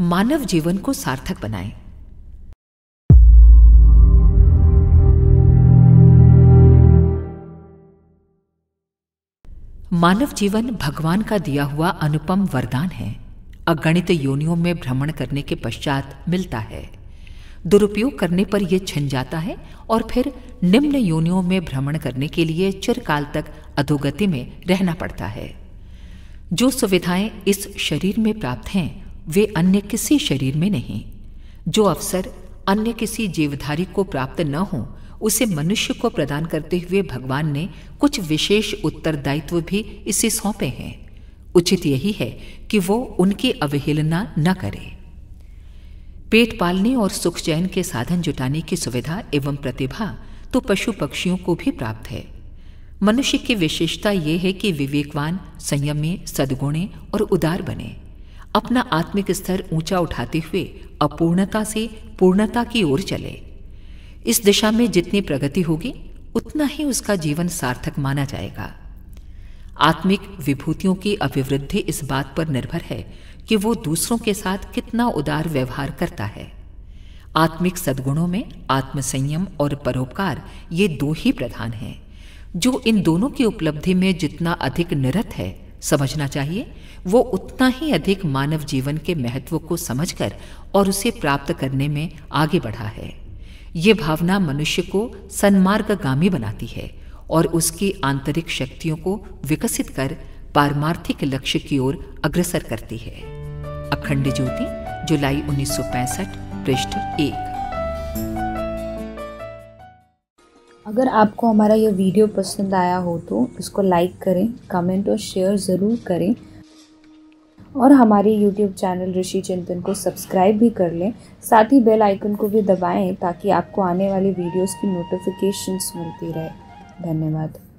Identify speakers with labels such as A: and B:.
A: मानव जीवन को सार्थक बनाएं मानव जीवन भगवान का दिया हुआ अनुपम वरदान है अगणित योनियों में भ्रमण करने के पश्चात मिलता है दुरुपयोग करने पर यह छिन जाता है और फिर निम्न योनियों में भ्रमण करने के लिए चिरकाल तक अधोगति में रहना पड़ता है जो सुविधाएं इस शरीर में प्राप्त हैं वे अन्य किसी शरीर में नहीं जो अवसर अन्य किसी जीवधारी को प्राप्त न हो उसे मनुष्य को प्रदान करते हुए भगवान ने कुछ विशेष उत्तरदायित्व भी इसे सौंपे हैं उचित यही है कि वो उनकी अवहेलना न करे पेट पालने और सुख चैन के साधन जुटाने की सुविधा एवं प्रतिभा तो पशु पक्षियों को भी प्राप्त है मनुष्य की विशेषता यह है कि विवेकवान संयमी सदगुणे और उदार बने अपना आत्मिक स्तर ऊंचा उठाते हुए अपूर्णता से पूर्णता की ओर चले इस दिशा में जितनी प्रगति होगी उतना ही उसका जीवन सार्थक माना जाएगा आत्मिक विभूतियों की अभिवृद्धि इस बात पर निर्भर है कि वो दूसरों के साथ कितना उदार व्यवहार करता है आत्मिक सद्गुणों में आत्मसंयम और परोपकार ये दो ही प्रधान हैं जो इन दोनों की उपलब्धि में जितना अधिक निरत है समझना चाहिए वो उतना ही अधिक मानव जीवन के महत्व को समझकर और उसे प्राप्त करने में आगे बढ़ा है ये भावना मनुष्य को सन्मार्गामी बनाती है और उसकी आंतरिक शक्तियों को विकसित कर पारमार्थिक लक्ष्य की ओर अग्रसर करती है अखंड ज्योति जुलाई 1965 पृष्ठ एक
B: अगर आपको हमारा ये वीडियो पसंद आया हो तो इसको लाइक करें कमेंट और शेयर ज़रूर करें और हमारे यूट्यूब चैनल ऋषि चिंतन को सब्सक्राइब भी कर लें साथ ही बेल आइकन को भी दबाएं ताकि आपको आने वाले वीडियोस की नोटिफिकेशंस मिलती रहे धन्यवाद